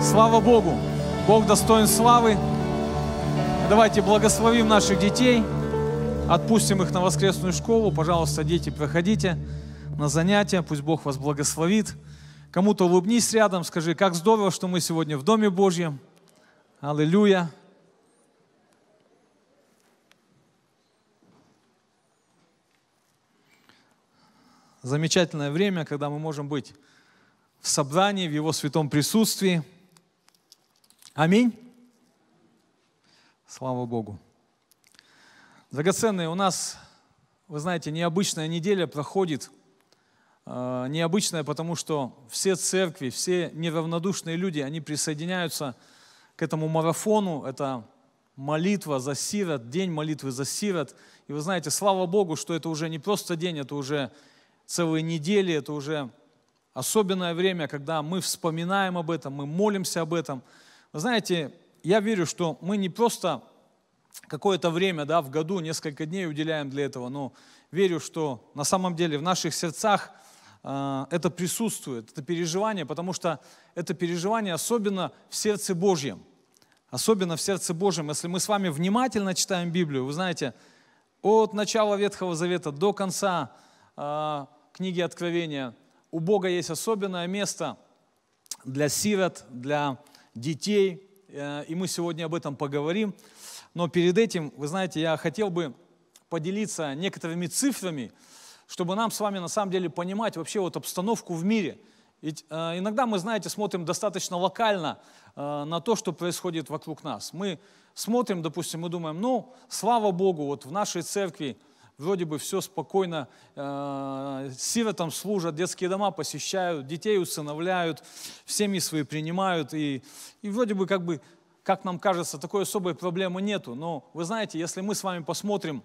Слава Богу! Бог достоин славы. Давайте благословим наших детей, отпустим их на воскресную школу. Пожалуйста, дети, приходите на занятия, пусть Бог вас благословит. Кому-то улыбнись рядом, скажи, как здорово, что мы сегодня в Доме Божьем. Аллилуйя! замечательное время, когда мы можем быть в собрании, в Его святом присутствии – Аминь. Слава Богу. Драгоценные, у нас, вы знаете, необычная неделя проходит. А, необычная, потому что все церкви, все неравнодушные люди, они присоединяются к этому марафону. Это молитва за сирот, день молитвы за сирот. И вы знаете, слава Богу, что это уже не просто день, это уже целые недели, это уже особенное время, когда мы вспоминаем об этом, мы молимся об этом – вы знаете, я верю, что мы не просто какое-то время да, в году, несколько дней уделяем для этого, но верю, что на самом деле в наших сердцах э, это присутствует, это переживание, потому что это переживание особенно в сердце Божьем. Особенно в сердце Божьем. Если мы с вами внимательно читаем Библию, вы знаете, от начала Ветхого Завета до конца э, книги Откровения у Бога есть особенное место для сирот, для детей, э, и мы сегодня об этом поговорим. Но перед этим, вы знаете, я хотел бы поделиться некоторыми цифрами, чтобы нам с вами на самом деле понимать вообще вот обстановку в мире. Ведь э, иногда мы, знаете, смотрим достаточно локально э, на то, что происходит вокруг нас. Мы смотрим, допустим, мы думаем, ну, слава Богу, вот в нашей церкви Вроде бы все спокойно, э, сиротам служат, детские дома посещают, детей усыновляют, семьи свои принимают. И, и вроде бы, как бы, как нам кажется, такой особой проблемы нету. Но вы знаете, если мы с вами посмотрим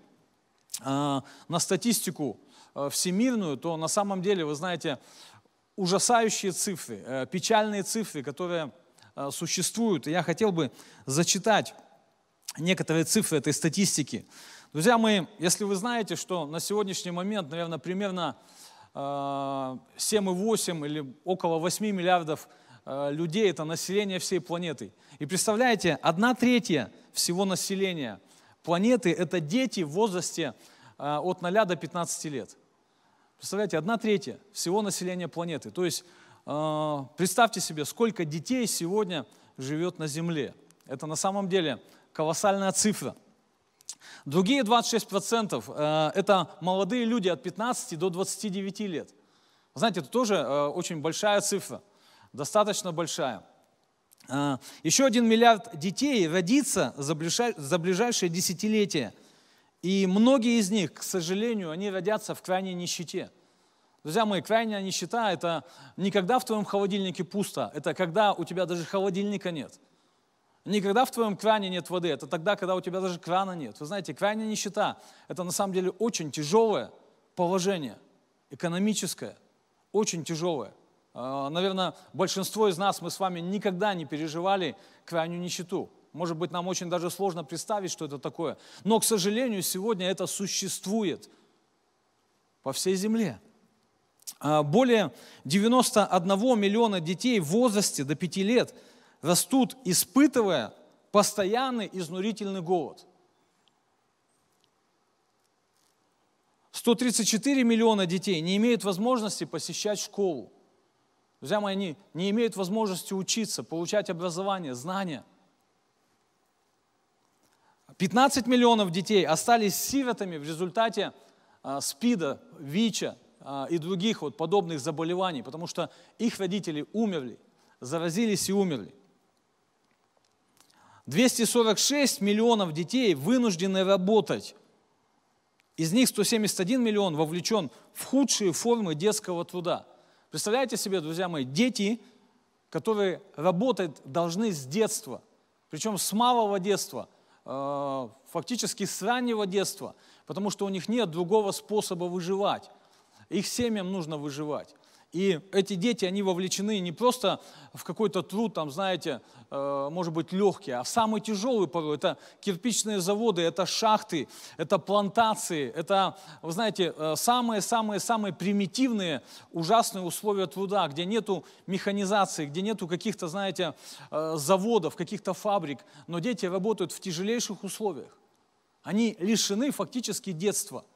э, на статистику э, всемирную, то на самом деле, вы знаете, ужасающие цифры, э, печальные цифры, которые э, существуют. И я хотел бы зачитать некоторые цифры этой статистики. Друзья мои, если вы знаете, что на сегодняшний момент, наверное, примерно 7,8 э, или около 8 миллиардов э, людей, это население всей планеты. И представляете, одна третья всего населения планеты – это дети в возрасте э, от 0 до 15 лет. Представляете, одна третья всего населения планеты. То есть представьте себе, сколько детей сегодня живет на Земле. Это на самом деле колоссальная цифра – Другие 26% э, это молодые люди от 15 до 29 лет. Знаете, это тоже э, очень большая цифра, достаточно большая. Э, еще один миллиард детей родится за ближайшее десятилетие, И многие из них, к сожалению, они родятся в крайней нищете. Друзья мои, крайняя нищета – это не когда в твоем холодильнике пусто, это когда у тебя даже холодильника нет – Никогда в твоем кране нет воды. Это тогда, когда у тебя даже крана нет. Вы знаете, крайняя нищета – это на самом деле очень тяжелое положение, экономическое, очень тяжелое. А, Наверное, большинство из нас, мы с вами никогда не переживали крайнюю нищету. Может быть, нам очень даже сложно представить, что это такое. Но, к сожалению, сегодня это существует по всей земле. А, более 91 миллиона детей в возрасте до 5 лет – растут, испытывая постоянный изнурительный голод. 134 миллиона детей не имеют возможности посещать школу. Друзья мои, они не имеют возможности учиться, получать образование, знания. 15 миллионов детей остались сиротами в результате а, СПИДа, ВИЧа а, и других вот подобных заболеваний, потому что их родители умерли, заразились и умерли. 246 миллионов детей вынуждены работать. Из них 171 миллион вовлечен в худшие формы детского труда. Представляете себе, друзья мои, дети, которые работать должны с детства, причем с малого детства, э, фактически с раннего детства, потому что у них нет другого способа выживать. Их семьям нужно выживать. И эти дети, они вовлечены не просто в какой-то труд, там, знаете, э, может быть, легкий, а в самый тяжелый порой. Это кирпичные заводы, это шахты, это плантации, это, вы знаете, э, самые-самые-самые примитивные, ужасные условия труда, где нету механизации, где нету каких-то, знаете, э, заводов, каких-то фабрик. Но дети работают в тяжелейших условиях. Они лишены фактически детства –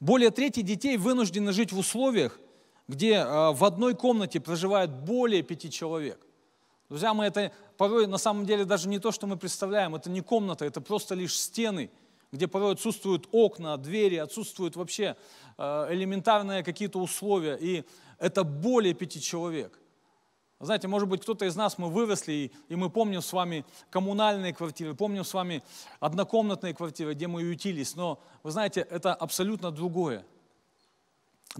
более трети детей вынуждены жить в условиях, где э, в одной комнате проживает более пяти человек. Друзья, мы это порой на самом деле даже не то, что мы представляем, это не комната, это просто лишь стены, где порой отсутствуют окна, двери, отсутствуют вообще э, элементарные какие-то условия, и это более пяти человек. Знаете, может быть, кто-то из нас, мы выросли, и, мы помним с вами коммунальные квартиры, помним с вами однокомнатные квартиры, где мы ютились, но, вы знаете, это абсолютно другое.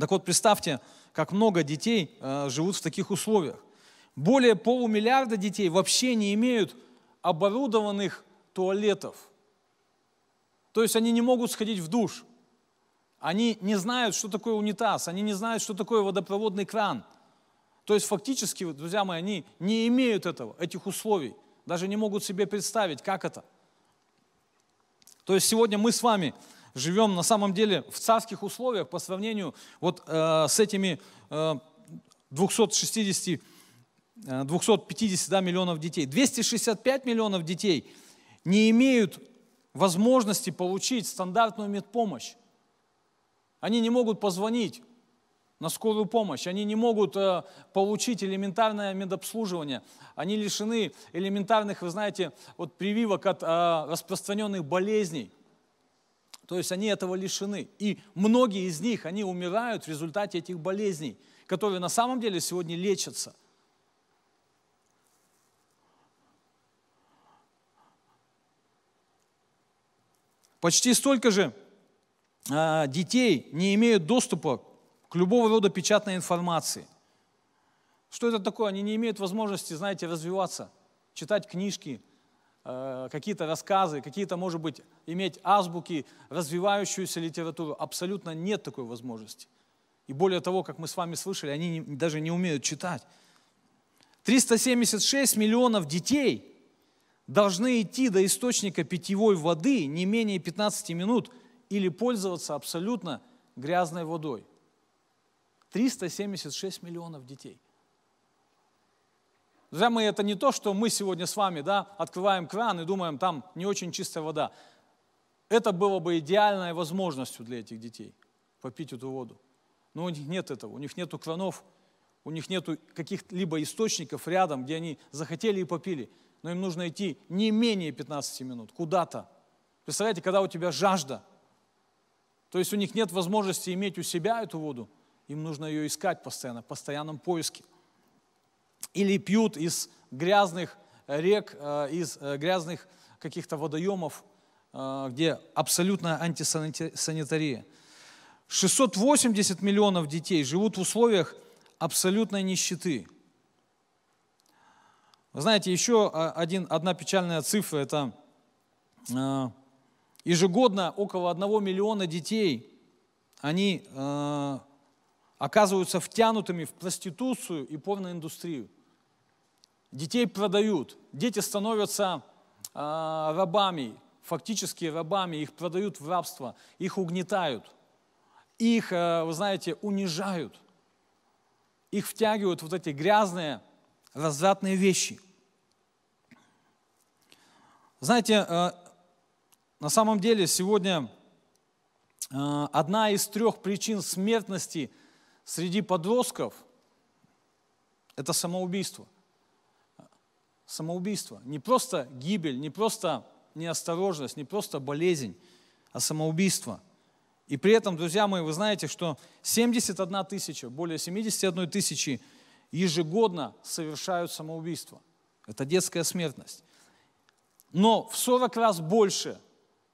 Так вот, представьте, как много детей э, живут в таких условиях. Более полумиллиарда детей вообще не имеют оборудованных туалетов. То есть они не могут сходить в душ. Они не знают, что такое унитаз, они не знают, что такое водопроводный кран – то есть фактически, друзья мои, они не имеют этого, этих условий, даже не могут себе представить, как это. То есть сегодня мы с вами живем на самом деле в царских условиях по сравнению вот э, с этими э, 260, э, 250 да, миллионов детей. 265 миллионов детей не имеют возможности получить стандартную медпомощь. Они не могут позвонить на скорую помощь. Они не могут э, получить элементарное медобслуживание. Они лишены элементарных, вы знаете, вот прививок от э, распространенных болезней. То есть они этого лишены. И многие из них, они умирают в результате этих болезней, которые на самом деле сегодня лечатся. Почти столько же э, детей не имеют доступа любого рода печатной информации. Что это такое? Они не имеют возможности, знаете, развиваться, читать книжки, э, какие-то рассказы, какие-то, может быть, иметь азбуки, развивающуюся литературу. Абсолютно нет такой возможности. И более того, как мы с вами слышали, они даже не умеют читать. 376 миллионов детей должны идти до источника питьевой воды не менее 15 минут или пользоваться абсолютно грязной водой. 376 миллионов детей. Друзья мои, это не то, что мы сегодня с вами да, открываем кран и думаем, там не очень чистая вода. Это было бы идеальной возможностью для этих детей попить эту воду. Но у них нет этого, у них нет кранов, у них нет каких-либо источников рядом, где они захотели и попили. Но им нужно идти не менее 15 минут, куда-то. Представляете, когда у тебя жажда, то есть у них нет возможности иметь у себя эту воду – им нужно ее искать постоянно, в постоянном поиске. Или пьют из грязных рек, э, из э, грязных каких-то водоемов, э, где абсолютная антисанитария. 680 миллионов детей живут в условиях абсолютной нищеты. Вы знаете, еще один, одна печальная цифра – это ежегодно около 1 миллиона детей, они оказываются втянутыми в проституцию и порноиндустрию. Детей продают, дети становятся э, рабами, фактически рабами, их продают в рабство, их угнетают, их, э, вы знаете, унижают, их втягивают вот эти грязные, развратные вещи. Знаете, э, на самом деле сегодня э, одна из трех причин смертности – среди подростков – это самоубийство. Самоубийство. Не просто гибель, не просто неосторожность, не просто болезнь, а самоубийство. И при этом, друзья мои, вы знаете, что 71 тысяча, более 71 тысячи ежегодно совершают самоубийство. Это детская смертность. Но в 40 раз больше,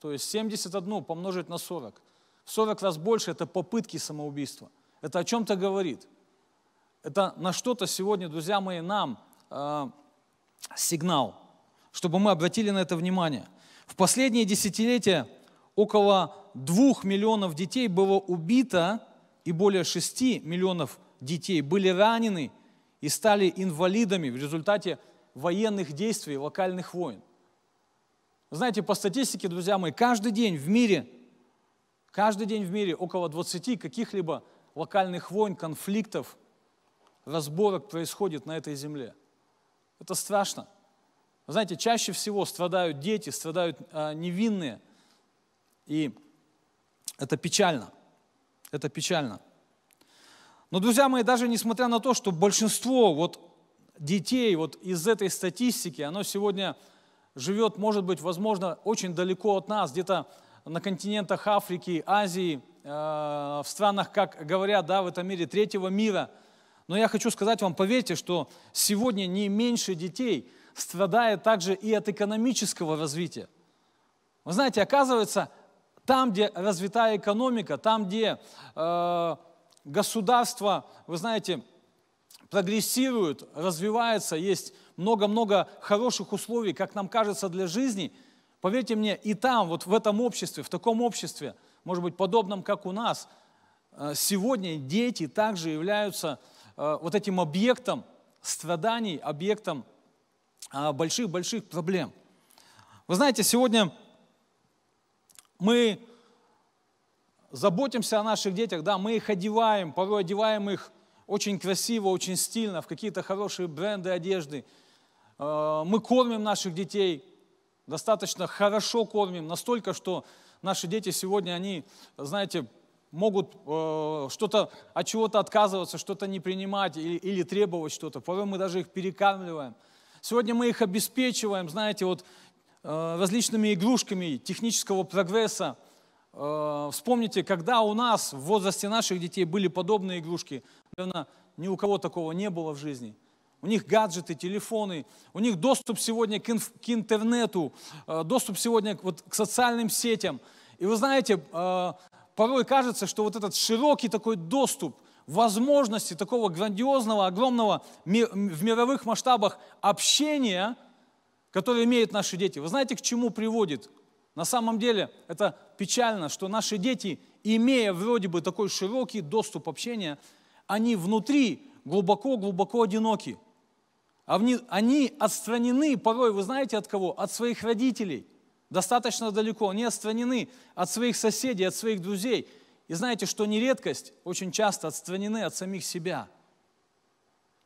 то есть 71 помножить на 40, в 40 раз больше это попытки самоубийства – это о чем-то говорит. Это на что-то сегодня, друзья мои, нам э, сигнал, чтобы мы обратили на это внимание. В последние десятилетия около двух миллионов детей было убито, и более шести миллионов детей были ранены и стали инвалидами в результате военных действий, локальных войн. Знаете, по статистике, друзья мои, каждый день в мире, каждый день в мире около 20 каких-либо локальных войн, конфликтов, разборок происходит на этой земле. Это страшно. Вы знаете, чаще всего страдают дети, страдают э, невинные, и это печально. Это печально. Но, друзья мои, даже несмотря на то, что большинство вот детей вот из этой статистики, оно сегодня живет, может быть, возможно, очень далеко от нас, где-то на континентах Африки, Азии, Э, в странах, как говорят, да, в этом мире третьего мира. Но я хочу сказать вам, поверьте, что сегодня не меньше детей страдает также и от экономического развития. Вы знаете, оказывается, там, где развитая экономика, там, где э, государство, вы знаете, прогрессирует, развивается, есть много-много хороших условий, как нам кажется, для жизни, поверьте мне, и там, вот в этом обществе, в таком обществе – может быть, подобным, как у нас, э, сегодня дети также являются э, вот этим объектом страданий, объектом э, больших-больших проблем. Вы знаете, сегодня мы заботимся о наших детях, да, мы их одеваем, порой одеваем их очень красиво, очень стильно, в какие-то хорошие бренды одежды. Мы кормим наших детей, достаточно хорошо кормим, настолько, что Наши дети сегодня, они, знаете, могут э, что-то от чего-то отказываться, что-то не принимать или, или требовать что-то. Порой мы даже их перекармливаем. Сегодня мы их обеспечиваем, знаете, вот э, различными игрушками технического прогресса. Э, вспомните, когда у нас в возрасте наших детей были подобные игрушки, наверное, ни у кого такого не было в жизни – у них гаджеты, телефоны, у них доступ сегодня к, инф, к интернету, э, доступ сегодня к, вот, к социальным сетям. И вы знаете, э, порой кажется, что вот этот широкий такой доступ, возможности такого грандиозного, огромного в мировых масштабах общения, которое имеют наши дети, вы знаете, к чему приводит? На самом деле это печально, что наши дети, имея вроде бы такой широкий доступ общения, они внутри глубоко-глубоко одиноки – а они отстранены порой, вы знаете от кого? От своих родителей. Достаточно далеко. Они отстранены от своих соседей, от своих друзей. И знаете, что не редкость, очень часто отстранены от самих себя –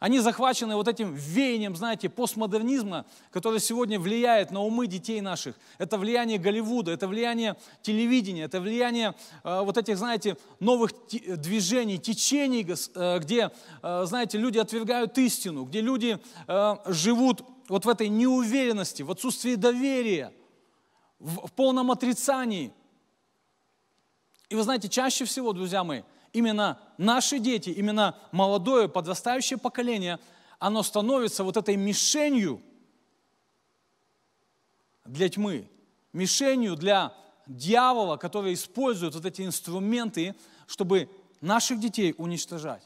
они захвачены вот этим веянием, знаете, постмодернизма, который сегодня влияет на умы детей наших. Это влияние Голливуда, это влияние телевидения, это влияние э, вот этих, знаете, новых движений, течений, э, где, э, знаете, люди отвергают истину, где люди э, живут вот в этой неуверенности, в отсутствии доверия, в, в полном отрицании. И вы знаете, чаще всего, друзья мои, именно наши дети, именно молодое подрастающее поколение, оно становится вот этой мишенью для тьмы, мишенью для дьявола, который использует вот эти инструменты, чтобы наших детей уничтожать.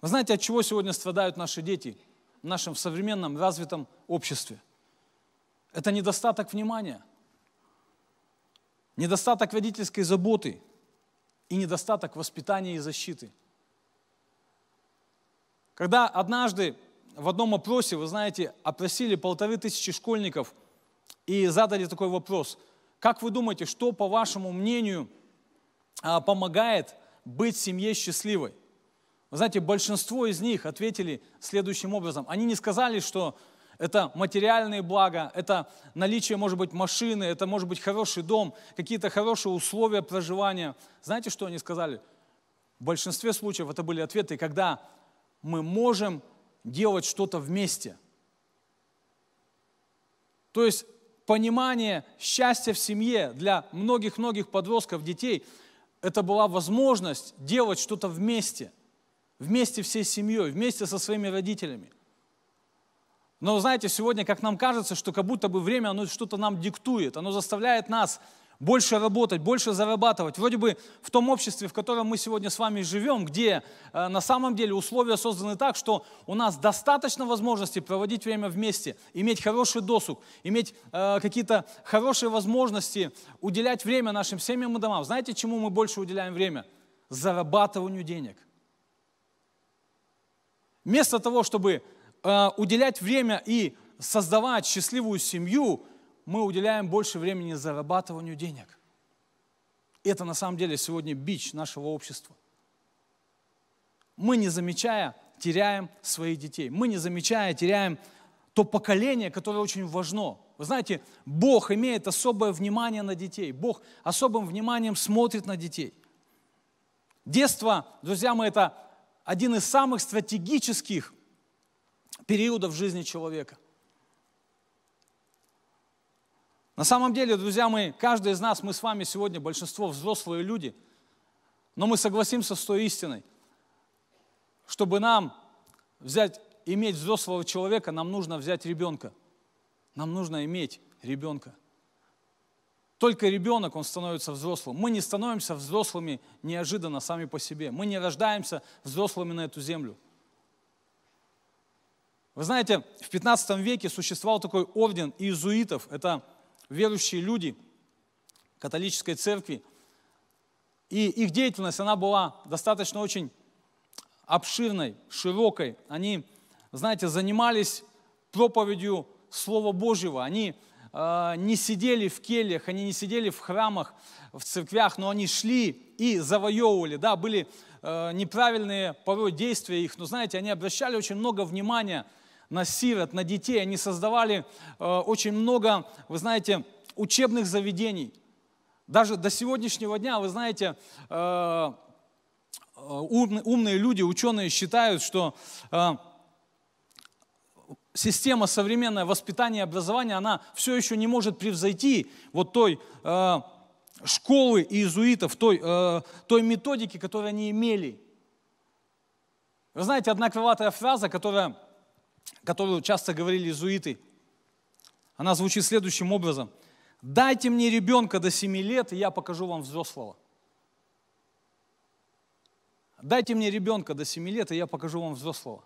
Вы знаете, от чего сегодня страдают наши дети в нашем современном развитом обществе – это недостаток внимания, недостаток водительской заботы и недостаток воспитания и защиты. Когда однажды в одном опросе, вы знаете, опросили полторы тысячи школьников и задали такой вопрос. Как вы думаете, что, по вашему мнению, а, помогает быть семье счастливой? Вы знаете, большинство из них ответили следующим образом. Они не сказали, что это материальные блага, это наличие, может быть, машины, это может быть хороший дом, какие-то хорошие условия проживания. Знаете, что они сказали? В большинстве случаев это были ответы, когда мы можем делать что-то вместе. То есть понимание счастья в семье для многих-многих подростков, детей, это была возможность делать что-то вместе, вместе всей семьей, вместе со своими родителями – но знаете, сегодня, как нам кажется, что как будто бы время, оно что-то нам диктует, оно заставляет нас больше работать, больше зарабатывать. Вроде бы в том обществе, в котором мы сегодня с вами живем, где э, на самом деле условия созданы так, что у нас достаточно возможностей проводить время вместе, иметь хороший досуг, иметь э, какие-то хорошие возможности уделять время нашим семьям и домам. Знаете, чему мы больше уделяем время? Зарабатыванию денег. Вместо того, чтобы Э, уделять время и создавать счастливую семью, мы уделяем больше времени зарабатыванию денег. Это на самом деле сегодня бич нашего общества. Мы, не замечая, теряем своих детей. Мы, не замечая, теряем то поколение, которое очень важно. Вы знаете, Бог имеет особое внимание на детей. Бог особым вниманием смотрит на детей. Детство, друзья мои, это один из самых стратегических периодов жизни человека. На самом деле, друзья мои, каждый из нас, мы с вами сегодня, большинство взрослые люди, но мы согласимся с той истиной, чтобы нам взять, иметь взрослого человека, нам нужно взять ребенка. Нам нужно иметь ребенка. Только ребенок, он становится взрослым. Мы не становимся взрослыми неожиданно сами по себе. Мы не рождаемся взрослыми на эту землю. Вы знаете, в 15 веке существовал такой орден иезуитов. Это верующие люди католической церкви. И их деятельность, она была достаточно очень обширной, широкой. Они, знаете, занимались проповедью Слова Божьего. Они э, не сидели в кельях, они не сидели в храмах, в церквях, но они шли и завоевывали. Да, были э, неправильные порой действия их, но знаете, они обращали очень много внимания – на сирот, на детей. Они создавали э, очень много, вы знаете, учебных заведений. Даже до сегодняшнего дня, вы знаете, э, э, умные люди, ученые считают, что система современное воспитания и образования, она все еще не может превзойти вот той э, школы иезуитов, той, э, той методики, которую они имели. Вы знаете, одна крылатая фраза, которая которую часто говорили иезуиты. Она звучит следующим образом. «Дайте мне ребенка до 7 лет, и я покажу вам взрослого». «Дайте мне ребенка до 7 лет, и я покажу вам взрослого».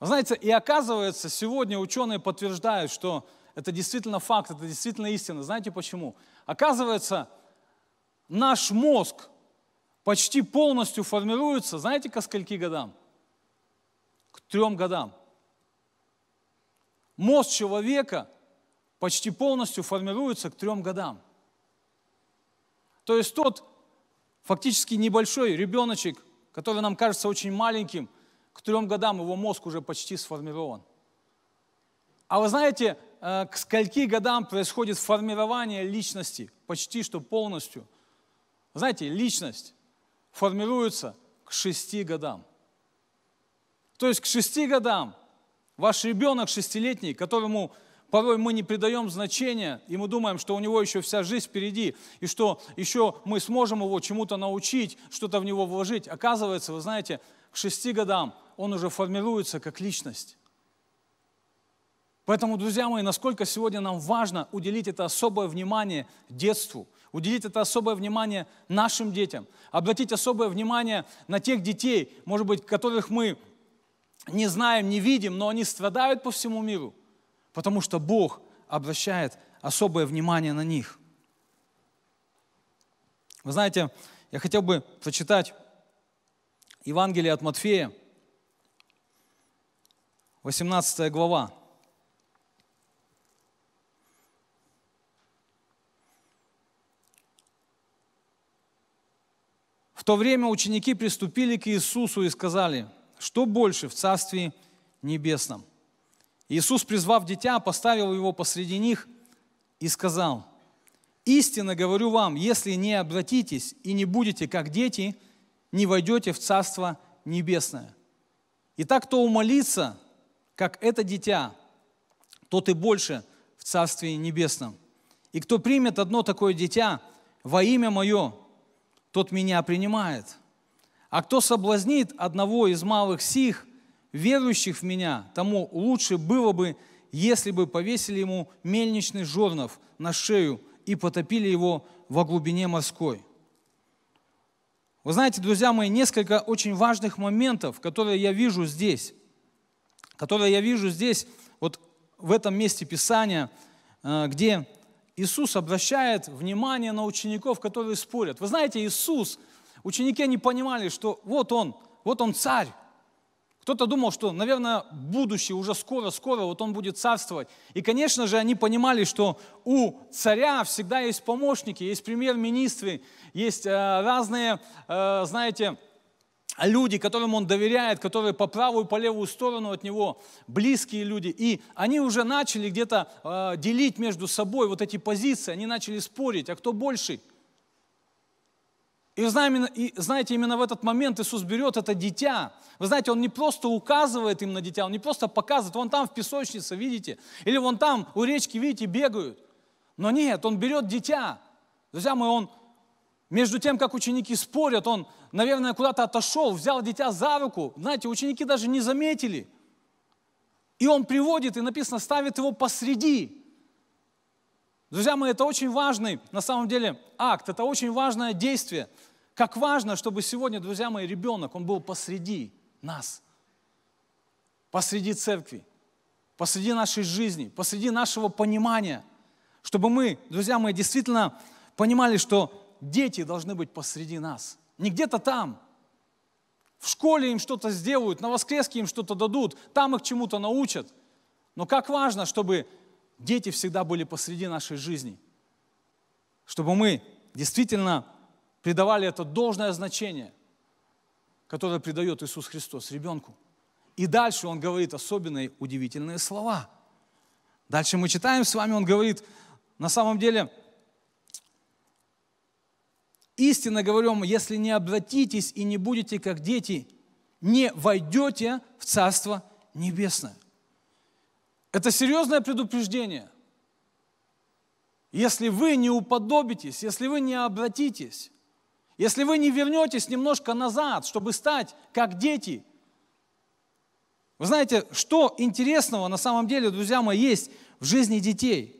Знаете, и оказывается, сегодня ученые подтверждают, что это действительно факт, это действительно истина. Знаете почему? Оказывается, наш мозг почти полностью формируется, знаете, ко скольки годам? К трем годам. Мозг человека почти полностью формируется к трем годам. То есть тот фактически небольшой ребеночек, который нам кажется очень маленьким, к трем годам его мозг уже почти сформирован. А вы знаете, э, к скольки годам происходит формирование личности почти что полностью? знаете, личность формируется к шести годам. То есть к шести годам Ваш ребенок шестилетний, которому порой мы не придаем значения, и мы думаем, что у него еще вся жизнь впереди, и что еще мы сможем его чему-то научить, что-то в него вложить. Оказывается, вы знаете, к шести годам он уже формируется как личность. Поэтому, друзья мои, насколько сегодня нам важно уделить это особое внимание детству, уделить это особое внимание нашим детям, обратить особое внимание на тех детей, может быть, которых мы не знаем, не видим, но они страдают по всему миру, потому что Бог обращает особое внимание на них. Вы знаете, я хотел бы прочитать Евангелие от Матфея, 18 глава. В то время ученики приступили к Иисусу и сказали – что больше в Царстве Небесном? Иисус, призвав дитя, поставил его посреди них и сказал, «Истинно говорю вам, если не обратитесь и не будете как дети, не войдете в Царство Небесное». Итак, кто умолится, как это дитя, тот и больше в Царстве Небесном. И кто примет одно такое дитя во имя Мое, тот меня принимает – а кто соблазнит одного из малых сих, верующих в меня, тому лучше было бы, если бы повесили ему мельничный жорнов на шею и потопили его во глубине морской». Вы знаете, друзья мои, несколько очень важных моментов, которые я вижу здесь, которые я вижу здесь, вот в этом месте Писания, э, где Иисус обращает внимание на учеников, которые спорят. Вы знаете, Иисус – Ученики, не понимали, что вот он, вот он царь. Кто-то думал, что, наверное, будущее уже скоро-скоро, вот он будет царствовать. И, конечно же, они понимали, что у царя всегда есть помощники, есть премьер-министры, есть э, разные, э, знаете, люди, которым он доверяет, которые по правую и по левую сторону от него близкие люди. И они уже начали где-то э, делить между собой вот эти позиции, они начали спорить, а кто больший – и, знаете, именно в этот момент Иисус берет это дитя. Вы знаете, Он не просто указывает им на дитя, Он не просто показывает, вон там в песочнице, видите, или вон там у речки, видите, бегают. Но нет, Он берет дитя. Друзья мои, Он между тем, как ученики спорят, Он, наверное, куда-то отошел, взял дитя за руку. Знаете, ученики даже не заметили. И Он приводит, и написано, ставит его посреди. Друзья мои, это очень важный, на самом деле, акт, это очень важное действие. Как важно, чтобы сегодня, друзья мои, ребенок, он был посреди нас, посреди церкви, посреди нашей жизни, посреди нашего понимания, чтобы мы, друзья мои, действительно понимали, что дети должны быть посреди нас, не где-то там, в школе им что-то сделают, на воскреске им что-то дадут, там их чему-то научат. Но как важно, чтобы дети всегда были посреди нашей жизни, чтобы мы действительно придавали это должное значение, которое придает Иисус Христос ребенку. И дальше он говорит особенные удивительные слова. Дальше мы читаем с вами, он говорит, на самом деле, истинно говорю вам, если не обратитесь и не будете как дети, не войдете в Царство Небесное. Это серьезное предупреждение. Если вы не уподобитесь, если вы не обратитесь, если вы не вернетесь немножко назад, чтобы стать как дети. Вы знаете, что интересного на самом деле, друзья мои, есть в жизни детей?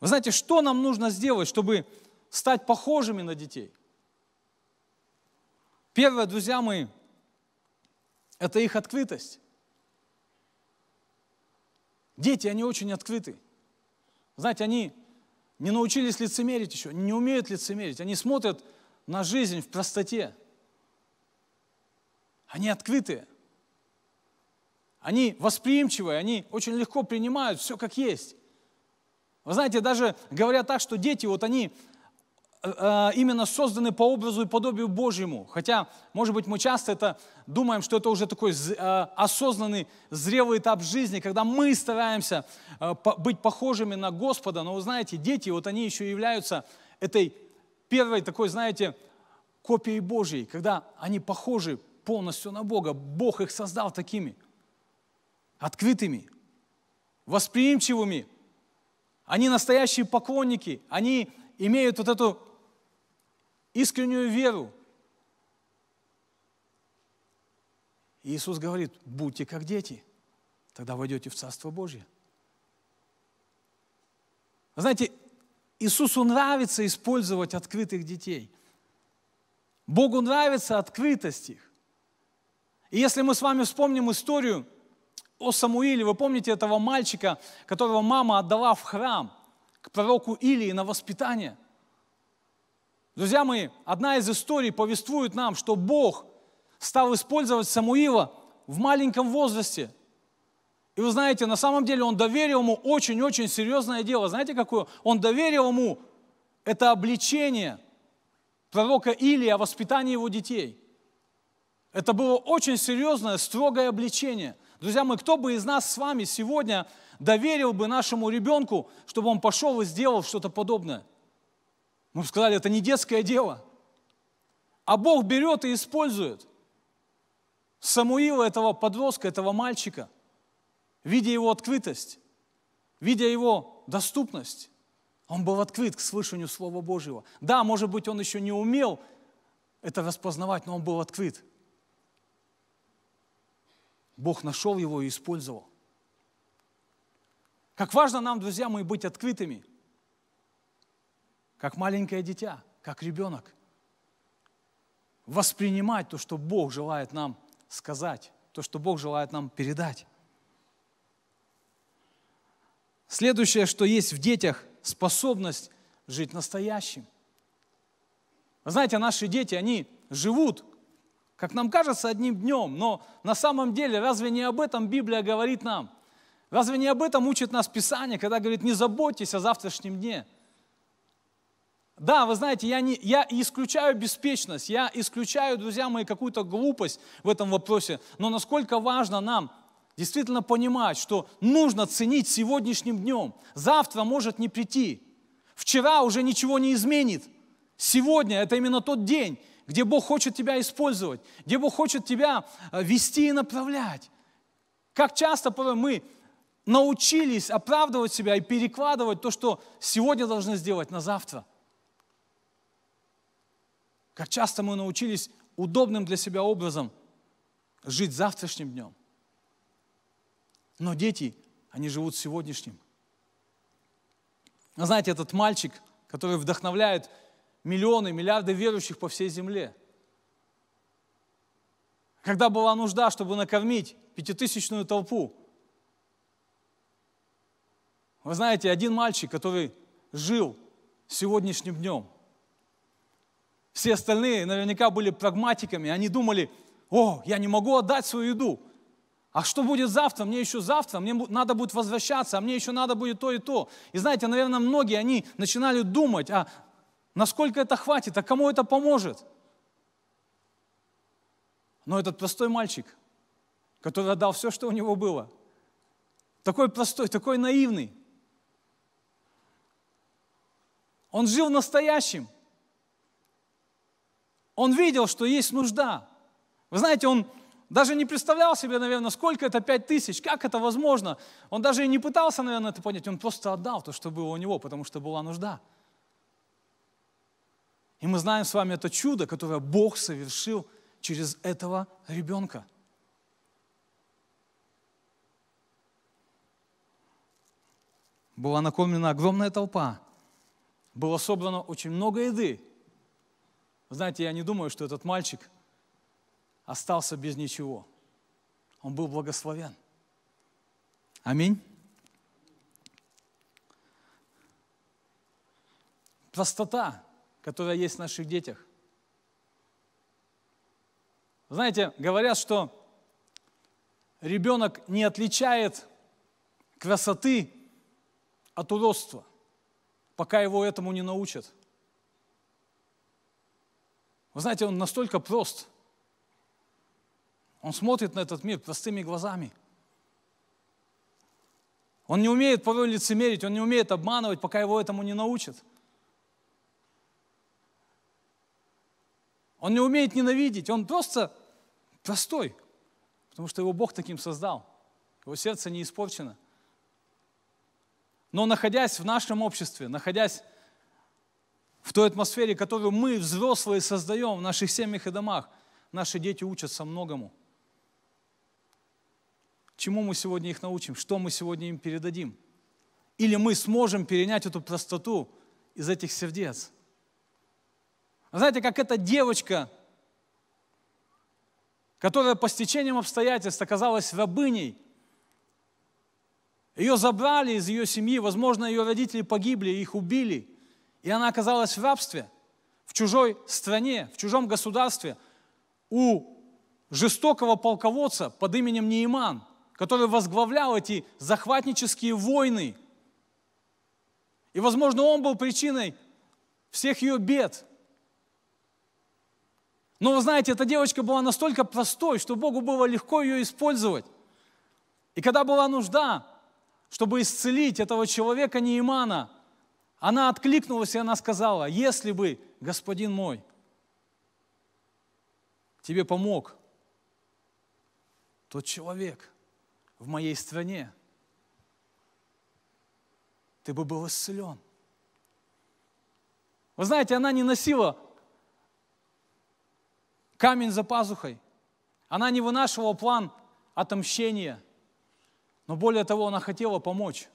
Вы знаете, что нам нужно сделать, чтобы стать похожими на детей? Первое, друзья мои, это их открытость. Дети, они очень открыты. Знаете, они не научились лицемерить еще, не умеют лицемерить. Они смотрят на жизнь в простоте. Они открытые. Они восприимчивые, они очень легко принимают все как есть. Вы знаете, даже говоря так, что дети, вот они Э, э, именно созданы по образу и подобию Божьему. Хотя, может быть, мы часто это думаем, что это уже такой э, осознанный, зрелый этап жизни, когда мы стараемся быть похожими на Господа. Но вы знаете, дети, вот они еще являются этой первой такой, знаете, копией Божьей, когда они похожи полностью на Бога. Бог их создал такими, открытыми, восприимчивыми. Они настоящие поклонники, они имеют вот эту искреннюю веру. Иисус говорит, будьте как дети, тогда войдете в Царство Божье. Знаете, Иисусу нравится использовать открытых детей. Богу нравится открытость их. И если мы с вами вспомним историю о Самуиле, вы помните этого мальчика, которого мама отдала в храм к пророку Илии на воспитание – Друзья мои, одна из историй повествует нам, что Бог стал использовать Самуила в маленьком возрасте. И вы знаете, на самом деле он доверил ему очень-очень серьезное дело. Знаете, какое? Он доверил ему это обличение пророка Илии о воспитании его детей. Это было очень серьезное, строгое обличение. Друзья мои, кто бы из нас с вами сегодня доверил бы нашему ребенку, чтобы он пошел и сделал что-то подобное? Мы бы сказали, это не детское дело. А Бог берет и использует Самуила, этого подростка, этого мальчика, видя его открытость, видя его доступность. Он был открыт к слышанию Слова Божьего. Да, может быть, он еще не умел это распознавать, но он был открыт. Бог нашел его и использовал. Как важно нам, друзья мои, быть открытыми – как маленькое дитя, как ребенок. Воспринимать то, что Бог желает нам сказать, то, что Бог желает нам передать. Следующее, что есть в детях, способность жить настоящим. Вы знаете, наши дети, они живут, как нам кажется, одним днем, но на самом деле разве не об этом Библия говорит нам? Разве не об этом учит нас Писание, когда говорит, не заботьтесь о завтрашнем дне – да, вы знаете, я, не, я исключаю беспечность, я исключаю, друзья мои, какую-то глупость в этом вопросе, но насколько важно нам действительно понимать, что нужно ценить сегодняшним днем. Завтра может не прийти. Вчера уже ничего не изменит. Сегодня это именно тот день, где Бог хочет тебя использовать, где Бог хочет тебя э, вести и направлять. Как часто порой мы научились оправдывать себя и перекладывать то, что сегодня должны сделать на завтра. Как часто мы научились удобным для себя образом жить завтрашним днем. Но дети, они живут сегодняшним. Вы знаете, этот мальчик, который вдохновляет миллионы, миллиарды верующих по всей земле. Когда была нужда, чтобы накормить пятитысячную толпу, вы знаете, один мальчик, который жил сегодняшним днем, все остальные наверняка были прагматиками, они думали, о, я не могу отдать свою еду. А что будет завтра? Мне еще завтра, мне надо будет возвращаться, а мне еще надо будет то и то. И знаете, наверное, многие, они начинали думать, а насколько это хватит, а кому это поможет? Но этот простой мальчик, который отдал все, что у него было, такой простой, такой наивный, он жил настоящим – он видел, что есть нужда. Вы знаете, он даже не представлял себе, наверное, сколько это пять тысяч, как это возможно. Он даже и не пытался, наверное, это понять. Он просто отдал то, что было у него, потому что была нужда. И мы знаем с вами это чудо, которое Бог совершил через этого ребенка. Была накормлена огромная толпа. Было собрано очень много еды знаете, я не думаю, что этот мальчик остался без ничего. Он был благословен. Аминь. Простота, которая есть в наших детях. Знаете, говорят, что ребенок не отличает красоты от уродства, пока его этому не научат – вы знаете, он настолько прост. Он смотрит на этот мир простыми глазами. Он не умеет порой лицемерить, он не умеет обманывать, пока его этому не научат. Он не умеет ненавидеть, он просто простой, потому что его Бог таким создал. Его сердце не испорчено. Но находясь в нашем обществе, находясь в той атмосфере, которую мы, взрослые, создаем в наших семьях и домах, наши дети учатся многому. Чему мы сегодня их научим? Что мы сегодня им передадим? Или мы сможем перенять эту простоту из этих сердец? знаете, как эта девочка, которая по стечению обстоятельств оказалась рабыней, ее забрали из ее семьи, возможно, ее родители погибли, их убили – и она оказалась в рабстве, в чужой стране, в чужом государстве, у жестокого полководца под именем Нейман, который возглавлял эти захватнические войны. И, возможно, он был причиной всех ее бед. Но вы знаете, эта девочка была настолько простой, что Богу было легко ее использовать. И когда была нужда, чтобы исцелить этого человека Неймана – она откликнулась, и она сказала, если бы, господин мой, тебе помог тот человек в моей стране, ты бы был исцелен. Вы знаете, она не носила камень за пазухой. Она не вынашивала план отомщения. Но более того, она хотела помочь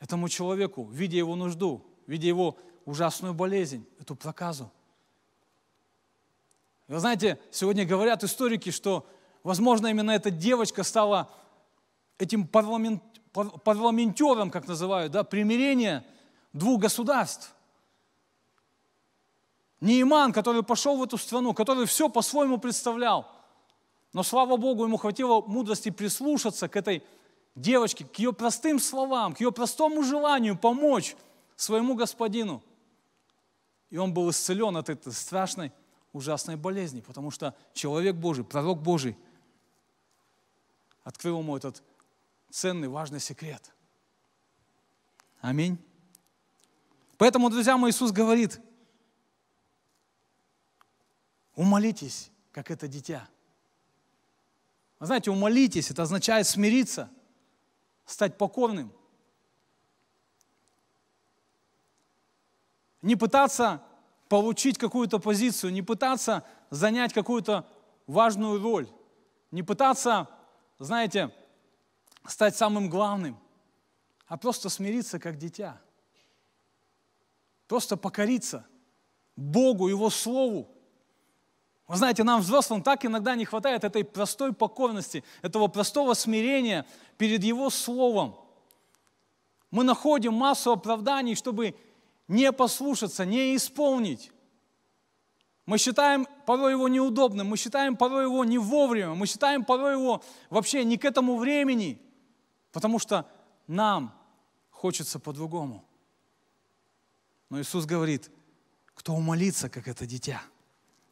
этому человеку, видя его нужду, видя его ужасную болезнь, эту проказу. Вы знаете, сегодня говорят историки, что, возможно, именно эта девочка стала этим парламент, парламентером, как называют, да, примирение двух государств. Неиман, который пошел в эту страну, который все по-своему представлял, но, слава Богу, ему хватило мудрости прислушаться к этой Девочки, к ее простым словам, к ее простому желанию помочь своему господину. И он был исцелен от этой страшной, ужасной болезни, потому что человек Божий, пророк Божий, открыл ему этот ценный, важный секрет. Аминь. Поэтому, друзья мои, Иисус говорит, умолитесь, как это дитя. Вы знаете, умолитесь, это означает смириться стать покорным. Не пытаться получить какую-то позицию, не пытаться занять какую-то важную роль, не пытаться, знаете, стать самым главным, а просто смириться как дитя, просто покориться Богу, Его Слову, вы знаете, нам, взрослым, так иногда не хватает этой простой покорности, этого простого смирения перед Его Словом. Мы находим массу оправданий, чтобы не послушаться, не исполнить. Мы считаем порой его неудобным, мы считаем порой его не вовремя, мы считаем порой его вообще не к этому времени, потому что нам хочется по-другому. Но Иисус говорит, кто умолится, как это дитя –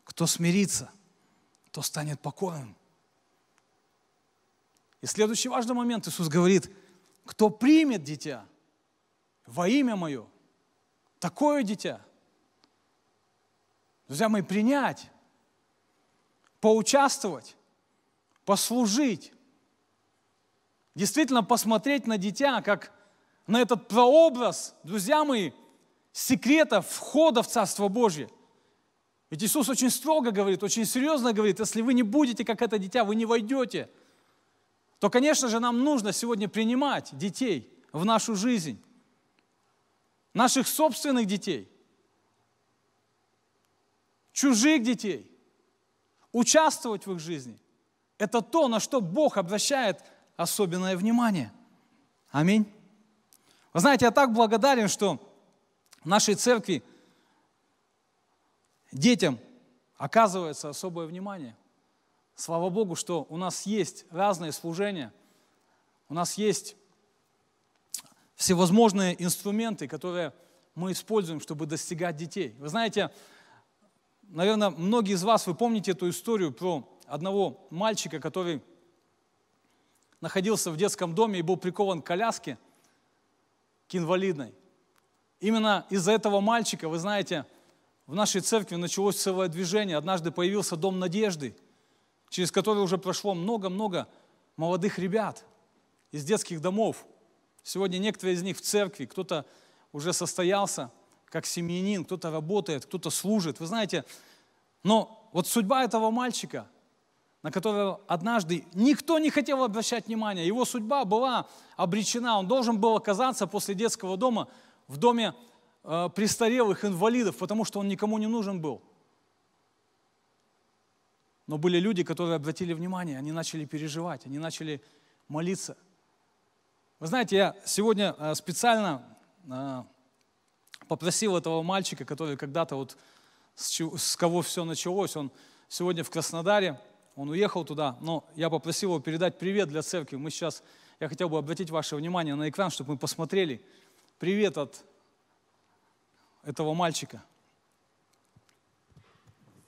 кто смирится, то станет покоем. И следующий важный момент Иисус говорит, кто примет дитя во имя Мое, такое дитя. Друзья мои, принять, поучаствовать, послужить, действительно посмотреть на дитя, как на этот прообраз, друзья мои, секрета входа в Царство Божье – ведь Иисус очень строго говорит, очень серьезно говорит, если вы не будете как это дитя, вы не войдете. То, конечно же, нам нужно сегодня принимать детей в нашу жизнь, наших собственных детей, чужих детей, участвовать в их жизни. Это то, на что Бог обращает особенное внимание. Аминь. Вы знаете, я так благодарен, что в нашей церкви – детям оказывается особое внимание. Слава Богу, что у нас есть разные служения, у нас есть всевозможные инструменты, которые мы используем, чтобы достигать детей. Вы знаете, наверное, многие из вас, вы помните эту историю про одного мальчика, который находился в детском доме и был прикован к коляске, к инвалидной. Именно из-за этого мальчика, вы знаете, в нашей церкви началось целое движение. Однажды появился Дом Надежды, через который уже прошло много-много молодых ребят из детских домов. Сегодня некоторые из них в церкви, кто-то уже состоялся как семьянин, кто-то работает, кто-то служит. Вы знаете, но вот судьба этого мальчика, на которого однажды никто не хотел обращать внимания, его судьба была обречена, он должен был оказаться после детского дома в доме Э, престарелых, инвалидов, потому что он никому не нужен был. Но были люди, которые обратили внимание, они начали переживать, они начали молиться. Вы знаете, я сегодня э, специально э, попросил этого мальчика, который когда-то вот с кого все началось, он сегодня в Краснодаре, он уехал туда, но я попросил его передать привет для церкви. Мы сейчас, я хотел бы обратить ваше внимание на экран, чтобы мы посмотрели. Привет от этого мальчика.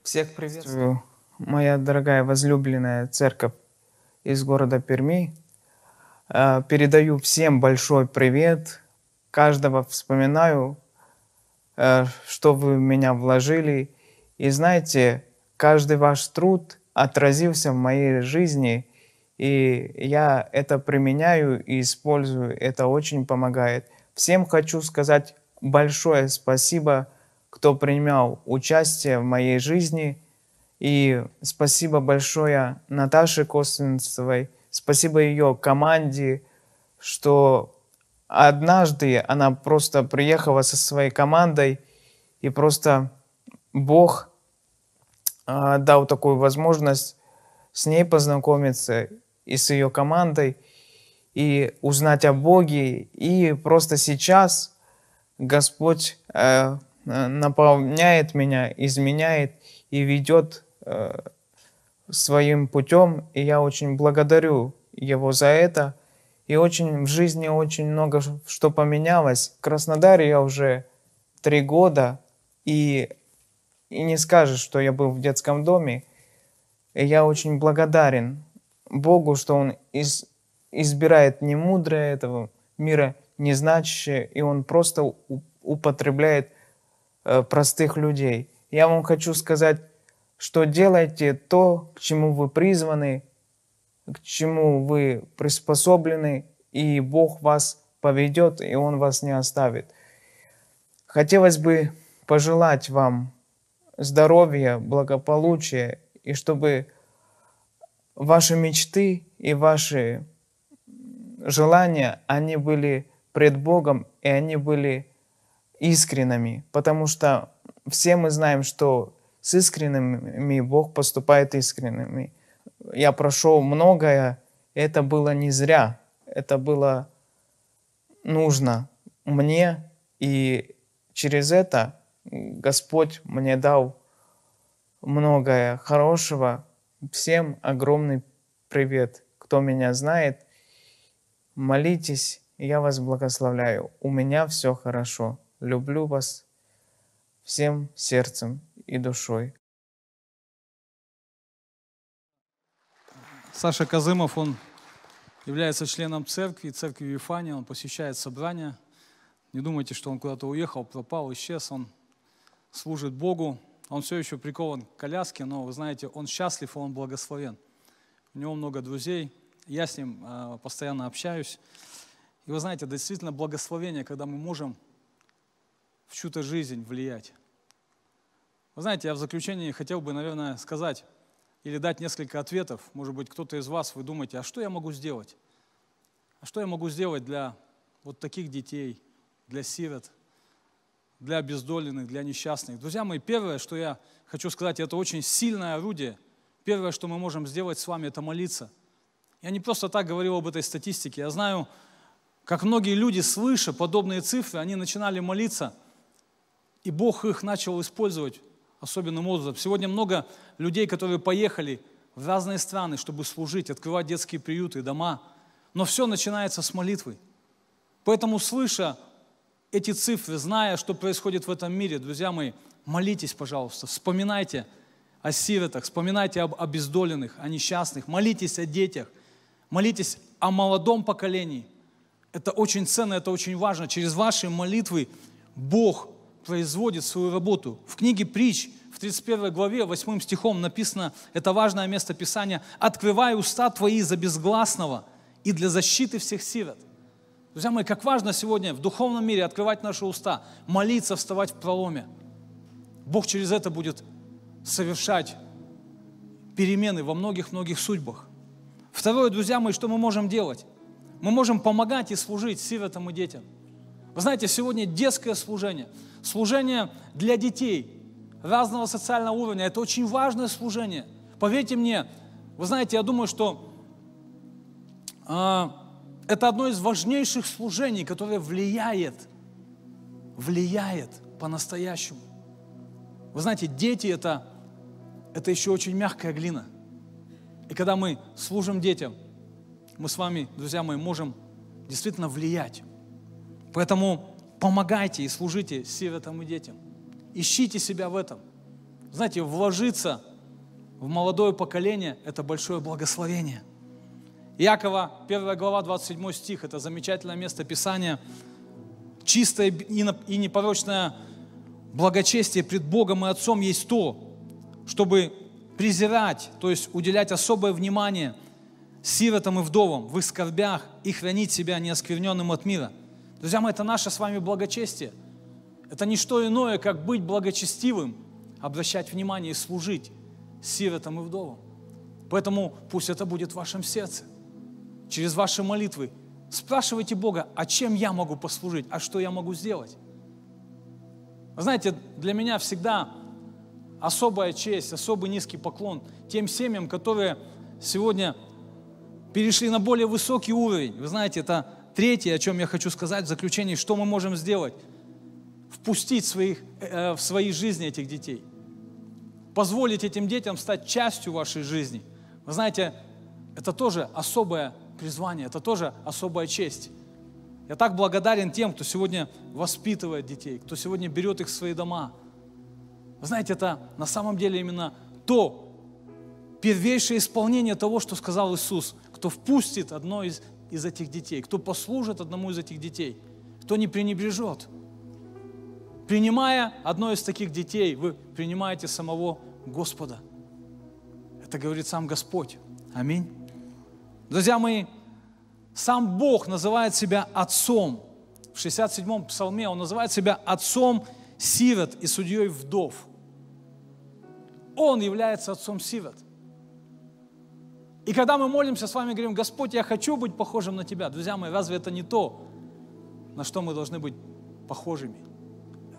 Всех приветствую. Моя дорогая возлюбленная церковь из города Перми. Э, передаю всем большой привет. Каждого вспоминаю, э, что вы в меня вложили. И знаете, каждый ваш труд отразился в моей жизни, и я это применяю и использую. Это очень помогает. Всем хочу сказать большое спасибо, кто принимал участие в моей жизни. И спасибо большое Наташе Косвенцевой, спасибо ее команде, что однажды она просто приехала со своей командой, и просто Бог а, дал такую возможность с ней познакомиться и с ее командой, и узнать о Боге. И просто сейчас – Господь э, э, наполняет меня, изменяет и ведет э, своим путем, и я очень благодарю Его за это. И очень в жизни очень много что поменялось. В Краснодаре я уже три года, и, и не скажешь, что я был в детском доме. И я очень благодарен Богу, что Он из, избирает не мудрое этого мира – не незначащее, и он просто употребляет э, простых людей. Я вам хочу сказать, что делайте то, к чему вы призваны, к чему вы приспособлены, и Бог вас поведет, и Он вас не оставит. Хотелось бы пожелать вам здоровья, благополучия, и чтобы ваши мечты и ваши желания, они были пред Богом, и они были искренними, потому что все мы знаем, что с искренними Бог поступает искренними. Я прошел многое, это было не зря, это было нужно мне, и через это Господь мне дал многое хорошего. Всем огромный привет, кто меня знает. Молитесь я вас благословляю. У меня все хорошо. Люблю вас всем сердцем и душой. Саша Казымов, он является членом церкви, церкви Вифания, он посещает собрания. Не думайте, что он куда-то уехал, пропал, исчез. Он служит Богу, он все еще прикован к коляске, но вы знаете, он счастлив, он благословен. У него много друзей, я с ним э, постоянно общаюсь. И вы знаете, действительно благословение, когда мы можем в чью-то жизнь влиять. Вы знаете, я в заключении хотел бы, наверное, сказать или дать несколько ответов. Может быть, кто-то из вас, вы думаете, а что я могу сделать? А что я могу сделать для вот таких детей, для сирот, для обездоленных, для несчастных? Друзья мои, первое, что я хочу сказать, это очень сильное орудие. Первое, что мы можем сделать с вами, это молиться. Я не просто так говорил об этой статистике. Я знаю, как многие люди свыше подобные цифры, они начинали молиться, и Бог их начал использовать особенным образом. Сегодня много людей, которые поехали в разные страны, чтобы служить, открывать детские приюты, дома. Но все начинается с молитвы. Поэтому, слыша эти цифры, зная, что происходит в этом мире, друзья мои, молитесь, пожалуйста, вспоминайте о сиротах, вспоминайте об обездоленных, о несчастных, молитесь о детях, молитесь о молодом поколении – это очень ценно, это очень важно. Через ваши молитвы Бог производит свою работу. В книге «Притч» в 31 главе 8 стихом написано, это важное место Писания, «Открывай уста твои за безгласного и для защиты всех сирот». Друзья мои, как важно сегодня в духовном мире открывать наши уста, молиться, вставать в проломе. Бог через это будет совершать перемены во многих-многих судьбах. Второе, друзья мои, что мы можем делать? Мы можем помогать и служить сиротам и детям. Вы знаете, сегодня детское служение, служение для детей разного социального уровня, это очень важное служение. Поверьте мне, вы знаете, я думаю, что э, это одно из важнейших служений, которое влияет, влияет по-настоящему. Вы знаете, дети это, это еще очень мягкая глина. И когда мы служим детям – мы с вами, друзья мои, можем действительно влиять. Поэтому помогайте и служите сиротам и детям. Ищите себя в этом. Знаете, вложиться в молодое поколение – это большое благословение. Иакова, 1 глава, 27 стих, это замечательное место Писания. Чистое и непорочное благочестие пред Богом и Отцом есть то, чтобы презирать, то есть уделять особое внимание – сиротам и вдовам в их скорбях и хранить себя неоскверненным от мира. Друзья мои, это наше с вами благочестие. Это не что иное, как быть благочестивым, обращать внимание и служить сиротам и вдовам. Поэтому пусть это будет в вашем сердце, через ваши молитвы. Спрашивайте Бога, а чем я могу послужить, а что я могу сделать? Знаете, для меня всегда особая честь, особый низкий поклон тем семьям, которые сегодня перешли на более высокий уровень. Вы знаете, это третье, о чем я хочу сказать в заключении, что мы можем сделать? Впустить своих, э, э, в свои жизни этих детей. Позволить этим детям стать частью вашей жизни. Вы знаете, это тоже особое призвание, это тоже особая честь. Я так благодарен тем, кто сегодня воспитывает детей, кто сегодня берет их в свои дома. Вы знаете, это на самом деле именно то первейшее исполнение того, что сказал Иисус кто впустит одно из, из этих детей, кто послужит одному из этих детей, кто не пренебрежет. Принимая одно из таких детей, вы принимаете самого Господа. Это говорит сам Господь. Аминь. Друзья мои, сам Бог называет себя Отцом. В 67-м псалме Он называет себя Отцом сирот и судьей вдов. Он является Отцом сирот. И когда мы молимся с вами, говорим, Господь, я хочу быть похожим на Тебя. Друзья мои, разве это не то, на что мы должны быть похожими?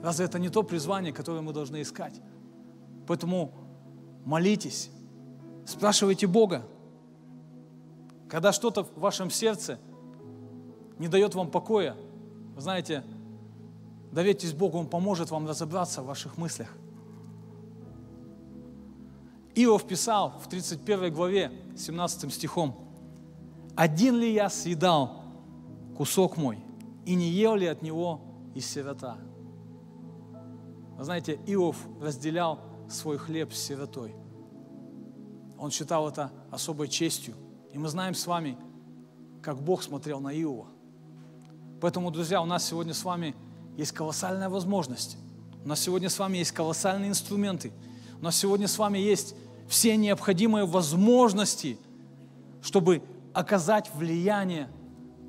Разве это не то призвание, которое мы должны искать? Поэтому молитесь, спрашивайте Бога. Когда что-то в вашем сердце не дает вам покоя, вы знаете, доверьтесь Богу, Он поможет вам разобраться в ваших мыслях. Иов писал в 31 главе, 17 стихом, «Один ли я съедал кусок мой, и не ел ли от него и сирота?» Вы знаете, Иов разделял свой хлеб с сиротой. Он считал это особой честью. И мы знаем с вами, как Бог смотрел на Иова. Поэтому, друзья, у нас сегодня с вами есть колоссальная возможность. У нас сегодня с вами есть колоссальные инструменты. У нас сегодня с вами есть все необходимые возможности, чтобы оказать влияние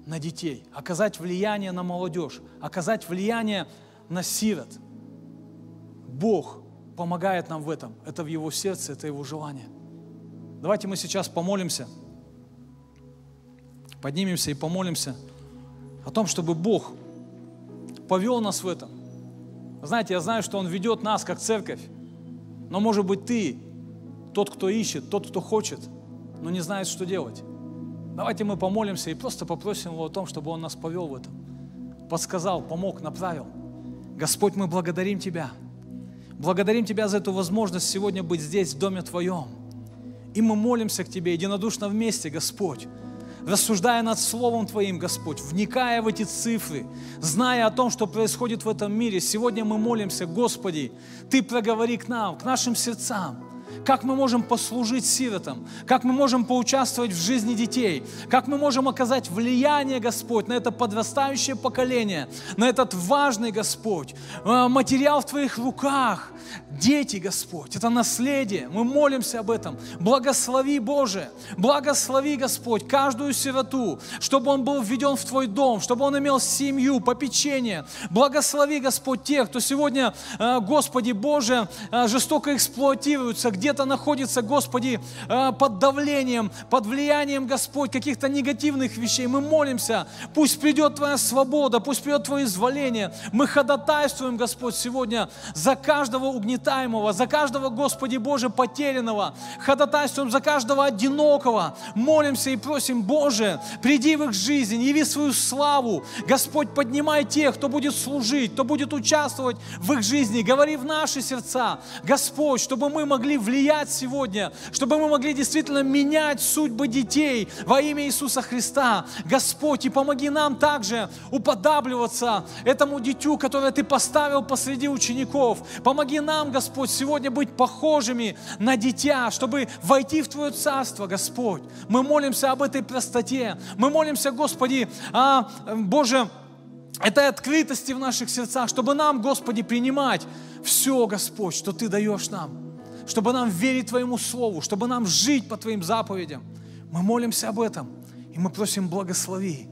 на детей, оказать влияние на молодежь, оказать влияние на сирот. Бог помогает нам в этом. Это в Его сердце, это Его желание. Давайте мы сейчас помолимся, поднимемся и помолимся о том, чтобы Бог повел нас в этом. Знаете, я знаю, что Он ведет нас как церковь, но, может быть, ты тот, кто ищет, тот, кто хочет, но не знает, что делать. Давайте мы помолимся и просто попросим Его о том, чтобы Он нас повел в этом. Подсказал, помог, направил. Господь, мы благодарим Тебя. Благодарим Тебя за эту возможность сегодня быть здесь, в Доме Твоем. И мы молимся к Тебе единодушно вместе, Господь, рассуждая над Словом Твоим, Господь, вникая в эти цифры, зная о том, что происходит в этом мире. Сегодня мы молимся, Господи, Ты проговори к нам, к нашим сердцам – как мы можем послужить сиротам? Как мы можем поучаствовать в жизни детей? Как мы можем оказать влияние, Господь, на это подрастающее поколение, на этот важный, Господь, э, материал в Твоих руках? Дети, Господь, это наследие. Мы молимся об этом. Благослови, Боже, благослови, Господь, каждую сироту, чтобы он был введен в Твой дом, чтобы он имел семью, попечение. Благослови, Господь, тех, кто сегодня, э, Господи Боже, э, жестоко эксплуатируется, где-то находится, Господи, э, под давлением, под влиянием, Господь, каких-то негативных вещей. Мы молимся, пусть придет Твоя свобода, пусть придет Твое изволение. Мы ходатайствуем, Господь, сегодня за каждого угнетаемого, за каждого, Господи Боже, потерянного. Ходатайствуем за каждого одинокого. Молимся и просим, Боже, приди в их жизнь, яви свою славу. Господь, поднимай тех, кто будет служить, кто будет участвовать в их жизни. Говори в наши сердца, Господь, чтобы мы могли влиять сегодня, чтобы мы могли действительно менять судьбы детей во имя Иисуса Христа. Господь, и помоги нам также уподабливаться этому дитю, которое Ты поставил посреди учеников. Помоги нам, Господь, сегодня быть похожими на дитя, чтобы войти в Твое Царство, Господь. Мы молимся об этой простоте. Мы молимся, Господи, а, Боже, этой открытости в наших сердцах, чтобы нам, Господи, принимать все, Господь, что Ты даешь нам чтобы нам верить Твоему Слову, чтобы нам жить по Твоим заповедям. Мы молимся об этом, и мы просим благослови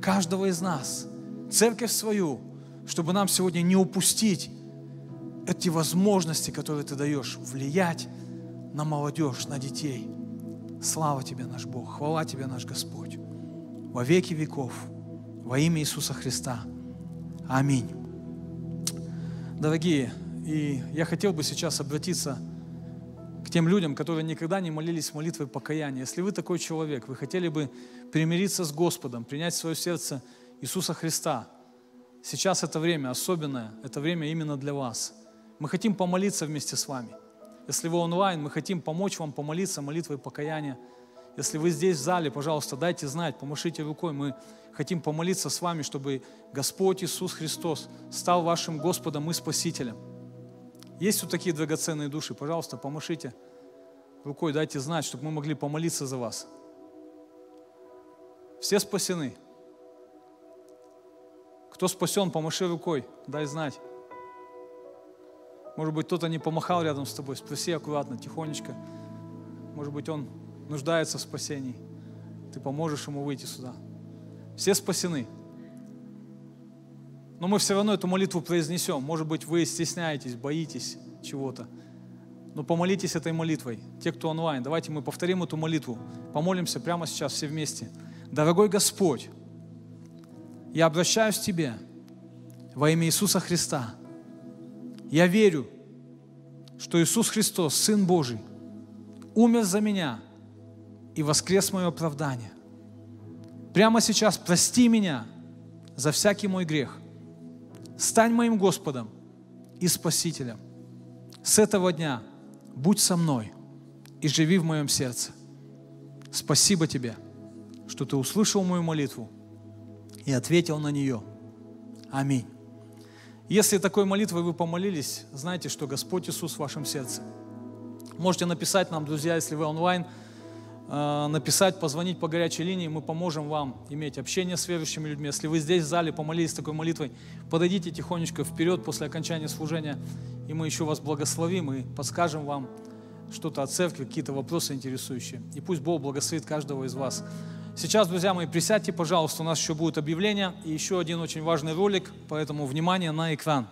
каждого из нас, церковь свою, чтобы нам сегодня не упустить эти возможности, которые Ты даешь, влиять на молодежь, на детей. Слава Тебе, наш Бог, хвала Тебе, наш Господь, во веки веков, во имя Иисуса Христа. Аминь. Дорогие, и я хотел бы сейчас обратиться к тем людям, которые никогда не молились молитвой покаяния. Если вы такой человек, вы хотели бы примириться с Господом, принять в свое сердце Иисуса Христа, сейчас это время особенное, это время именно для вас. Мы хотим помолиться вместе с вами. Если вы онлайн, мы хотим помочь вам помолиться молитвой покаяния. Если вы здесь в зале, пожалуйста, дайте знать, помашите рукой. Мы хотим помолиться с вами, чтобы Господь Иисус Христос стал вашим Господом и Спасителем. Есть вот такие драгоценные души? Пожалуйста, помашите рукой, дайте знать, чтобы мы могли помолиться за вас. Все спасены. Кто спасен, помаши рукой, дай знать. Может быть, кто-то не помахал рядом с тобой, спроси аккуратно, тихонечко. Может быть, он нуждается в спасении. Ты поможешь ему выйти сюда. Все спасены. Но мы все равно эту молитву произнесем. Может быть, вы стесняетесь, боитесь чего-то. Но помолитесь этой молитвой. Те, кто онлайн, давайте мы повторим эту молитву. Помолимся прямо сейчас все вместе. Дорогой Господь, я обращаюсь к Тебе во имя Иисуса Христа. Я верю, что Иисус Христос, Сын Божий, умер за меня и воскрес мое оправдание. Прямо сейчас прости меня за всякий мой грех – стань моим Господом и Спасителем. С этого дня будь со мной и живи в моем сердце. Спасибо тебе, что ты услышал мою молитву и ответил на нее. Аминь. Если такой молитвой вы помолились, знайте, что Господь Иисус в вашем сердце. Можете написать нам, друзья, если вы онлайн – Э, написать, позвонить по горячей линии, мы поможем вам иметь общение с верующими людьми. Если вы здесь в зале помолились такой молитвой, подойдите тихонечко вперед после окончания служения, и мы еще вас благословим и подскажем вам что-то о церкви, какие-то вопросы интересующие. И пусть Бог благословит каждого из вас. Сейчас, друзья мои, присядьте, пожалуйста, у нас еще будет объявление и еще один очень важный ролик, поэтому внимание на экран.